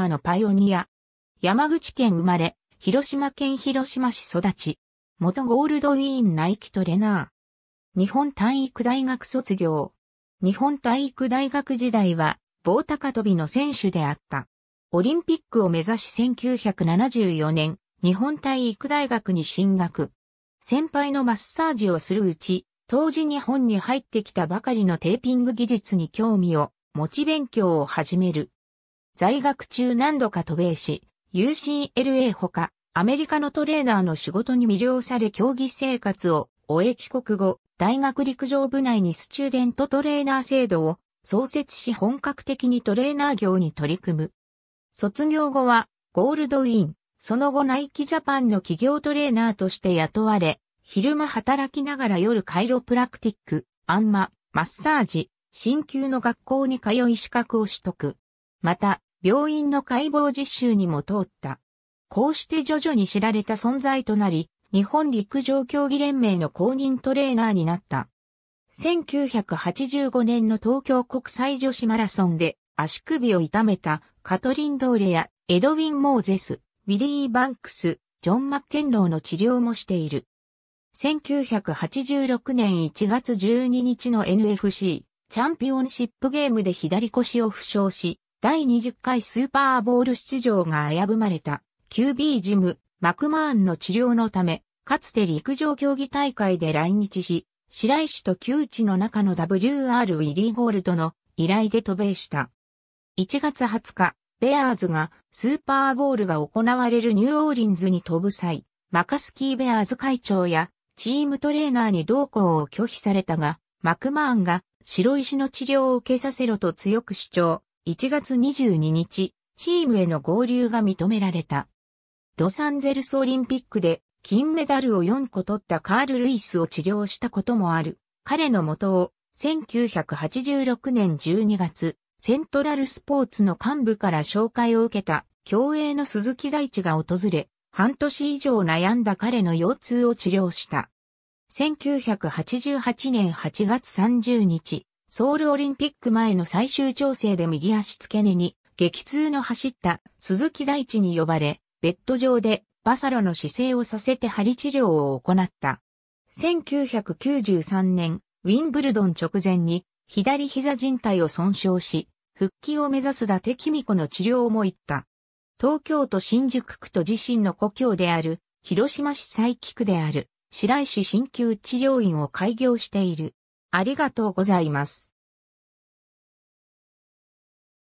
ーのパイオニア。山口県生まれ、広島県広島市育ち。元ゴールドウィーンナイキトレナー。日本体育大学卒業。日本体育大学時代は棒高跳びの選手であった。オリンピックを目指し1974年、日本体育大学に進学。先輩のマッサージをするうち、当時日本に入ってきたばかりのテーピング技術に興味を持ち勉強を始める。在学中何度か渡米し、UCLA ほか、アメリカのトレーナーの仕事に魅了され競技生活を終え帰国後、大学陸上部内にスチューデントトレーナー制度を創設し本格的にトレーナー業に取り組む。卒業後はゴールドイン、その後ナイキジャパンの企業トレーナーとして雇われ、昼間働きながら夜カイロプラクティック、アンマ、マッサージ、新級の学校に通い資格を取得。また、病院の解剖実習にも通った。こうして徐々に知られた存在となり、日本陸上競技連盟の公認トレーナーになった。1985年の東京国際女子マラソンで足首を痛めたカトリン・ドーレやエドウィン・モーゼス、ウィリー・バンクス、ジョン・マッケンローの治療もしている。1986年1月12日の NFC チャンピオンシップゲームで左腰を負傷し、第20回スーパーボール出場が危ぶまれた QB ジム、マクマーンの治療のため、かつて陸上競技大会で来日し、白石と旧地の中の WR ウィリーゴールドの依頼で渡米した。1月20日、ベアーズがスーパーボールが行われるニューオーリンズに飛ぶ際、マカスキーベアーズ会長やチームトレーナーに同行を拒否されたが、マクマーンが白石の治療を受けさせろと強く主張。1月22日、チームへの合流が認められた。ロサンゼルスオリンピックで金メダルを4個取ったカール・ルイスを治療したこともある。彼の元を1986年12月、セントラルスポーツの幹部から紹介を受けた競泳の鈴木大地が訪れ、半年以上悩んだ彼の腰痛を治療した。1988年8月30日、ソウルオリンピック前の最終調整で右足付け根に激痛の走った鈴木大地に呼ばれ、ベッド上でバサロの姿勢をさせて針治療を行った。1993年、ウィンブルドン直前に左膝靭帯を損傷し、復帰を目指す伊達公子の治療も行った。東京都新宿区と自身の故郷である、広島市佐伯区である、白石新旧治療院を開業している。ありがとうございます。